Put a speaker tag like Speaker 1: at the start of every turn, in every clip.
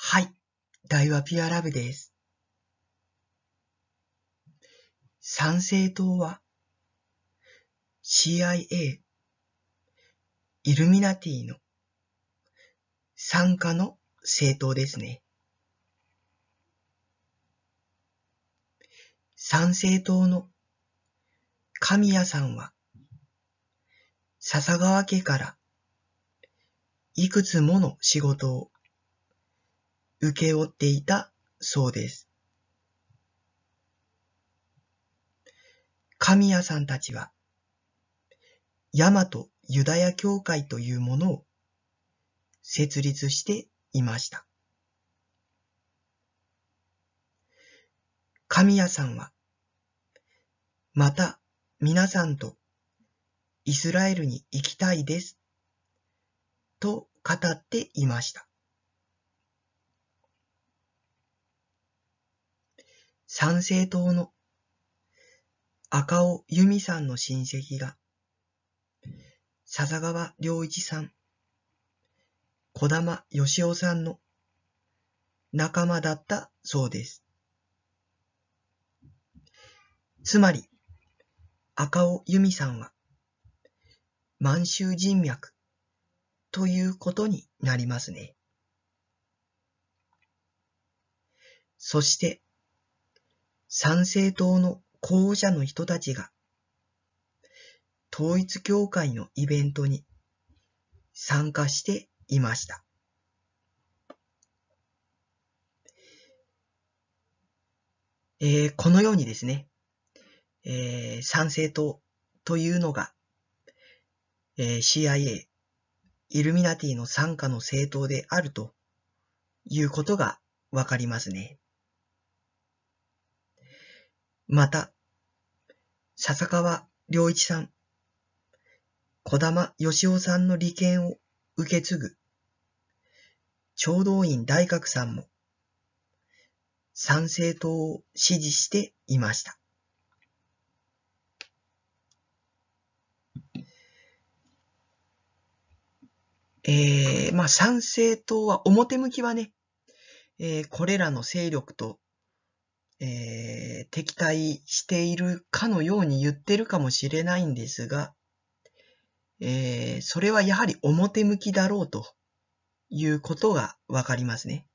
Speaker 1: はい。大和ピュアラブです。参政党は CIA、イルミナティの参加の政党ですね。参政党の神谷さんは笹川家からいくつもの仕事を請け負っていたそうです。神谷さんたちは、ヤマトユダヤ教会というものを設立していました。神谷さんは、また皆さんとイスラエルに行きたいですと語っていました。参政党の赤尾由美さんの親戚が、笹川良一さん、小玉義夫さんの仲間だったそうです。つまり、赤尾由美さんは、満州人脈ということになりますね。そして、参政党の候補者の人たちが、統一教会のイベントに参加していました。えー、このようにですね、えー、参政党というのが、えー、CIA、イルミナティの参加の政党であるということがわかりますね。また、笹川良一さん、小玉義夫さんの利権を受け継ぐ、長道院大学さんも、参政党を支持していました。えー、まあ、参政党は表向きはね、えー、これらの勢力とえー、敵対しているかのように言ってるかもしれないんですが、えー、それはやはり表向きだろうということがわかりますね。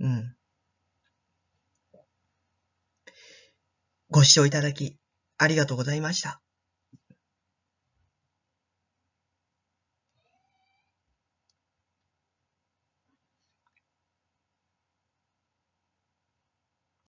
Speaker 1: うん。ご視聴いただきありがとうございました。